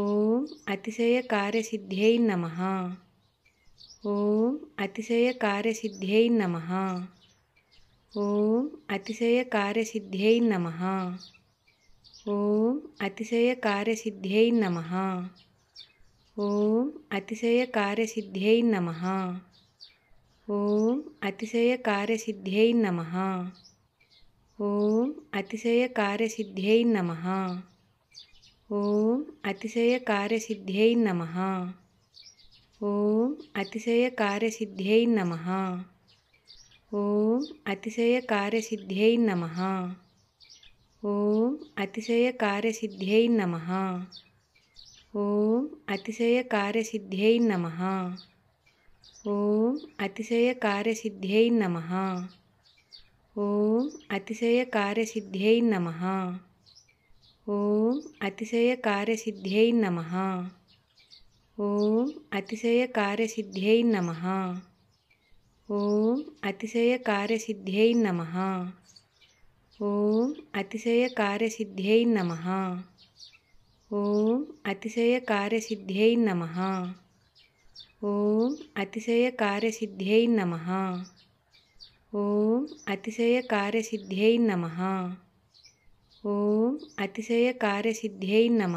ఓం అతిశయ కార్యసిద్ధ్యై నమ ఓం అతిశయ కార్యసిద్ధ్యై నమ ఓం అతిశయ కార్యసిద్ధ్యై నమ ఓం అతిశయ కార్యసిద్ధ్యై నమ ఓం అతిశయ కార్యసిద్ధ్యై నమ ఓం అతిశయ కార్యసిద్ధ్యై నమ ఓం అతిశయ కార్యసిద్ధ్యై నమ ओम अतिशय कार्य सिद्ध नम ओम अतिशय कार्य सिद्ध नम ओम अतिशय कार्य सिद्ध नम ओम अतिशय कार्य सिद्ध नम ओम अतिशय कार्य सिद्ध नम ओम अतिशय कार्य सिद्ध नम ओम अतिशय कार्य सिद्ध नमः ఓం అతిశయ కార్యసిద్ధ్యై నమ ఓం అతిశయ కార్యసిద్ధ్యై నమ ఓం అతిశయ కార్యసిద్ధ్యై నమ ఓం అతిశయ కార్యసిద్ధ్యై నమ ఓం అతిశయ కార్యసిద్ధ్యై నమ ఓం అతిశయ కార్యసిద్ధ్యై నమ ఓం అతిశయ కార్యసిద్ధ్యై నమ ఓం అతిశయ కార్యసిద్ధ్యై నమ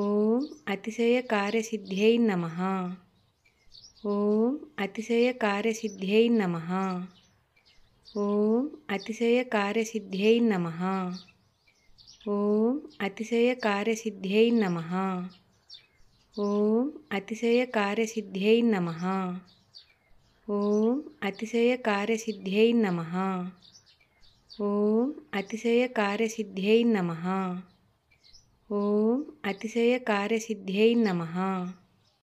ఓం అతిశయ కార్యసిద్ధ్యై నమ ఓం అతిశయ కార్యసిద్ధ్యై నమ ఓం అతిశయ కార్యసిద్ధ్యై నమ ఓం అతిశయ కార్యసిద్ధ్యై నమ ఓం అతిశయ కార్యసిద్ధ్యై నమ ఓం అతిశయ కార్యసిద్ధ్యై నమ ఓం అతిశయ కార్యసిద్ధ్యై నమ ఓం అతిశయ కార్యసిద్ధ్యై నమ